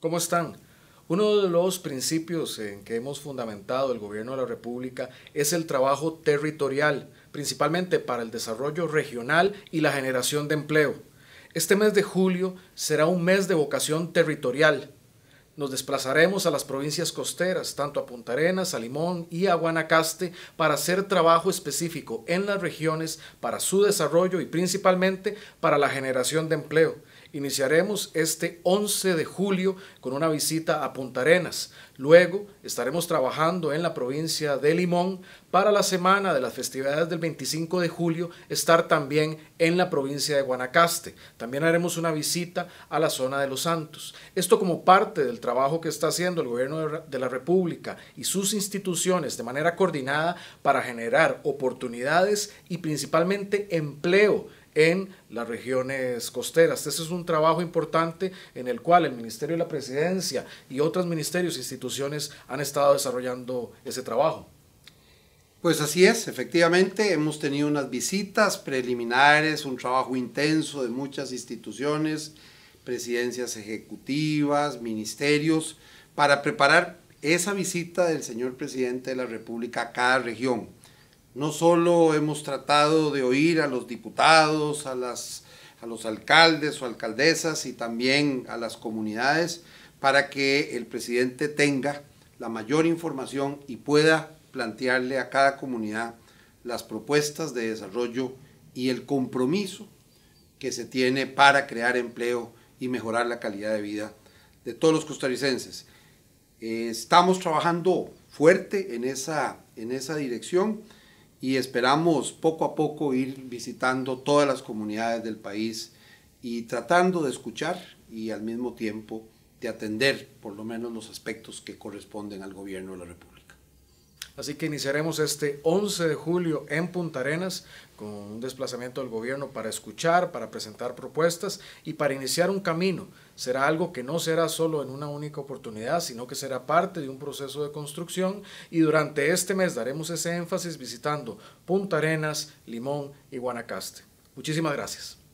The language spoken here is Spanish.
¿Cómo están? Uno de los principios en que hemos fundamentado el gobierno de la República es el trabajo territorial, principalmente para el desarrollo regional y la generación de empleo. Este mes de julio será un mes de vocación territorial. Nos desplazaremos a las provincias costeras, tanto a Punta Arenas, a Limón y a Guanacaste, para hacer trabajo específico en las regiones para su desarrollo y principalmente para la generación de empleo Iniciaremos este 11 de julio con una visita a Punta Arenas. Luego estaremos trabajando en la provincia de Limón para la semana de las festividades del 25 de julio estar también en la provincia de Guanacaste. También haremos una visita a la zona de Los Santos. Esto como parte del trabajo que está haciendo el gobierno de la República y sus instituciones de manera coordinada para generar oportunidades y principalmente empleo en las regiones costeras. Ese es un trabajo importante en el cual el Ministerio de la Presidencia y otros ministerios e instituciones han estado desarrollando ese trabajo. Pues así es, efectivamente, hemos tenido unas visitas preliminares, un trabajo intenso de muchas instituciones, presidencias ejecutivas, ministerios, para preparar esa visita del señor presidente de la República a cada región. No solo hemos tratado de oír a los diputados, a, los alcaldes o alcaldesas y también a las comunidades para que el presidente tenga la mayor información y pueda plantearle a cada comunidad las propuestas de desarrollo y el compromiso que se tiene para crear empleo y mejorar la calidad de vida de todos los costarricenses. Eh, estamos trabajando fuerte esa, en esa dirección y esperamos poco a poco ir visitando todas las comunidades del país y tratando de escuchar y al mismo tiempo de atender por lo menos los aspectos que corresponden al gobierno de la República. Así que iniciaremos este 11 de julio en Punta Arenas con un desplazamiento del gobierno para escuchar, para presentar propuestas y para iniciar un camino. Será algo que no será solo en una única oportunidad, sino que será parte de un proceso de construcción y durante este mes daremos ese énfasis visitando Punta Arenas, Limón y Guanacaste. Muchísimas gracias.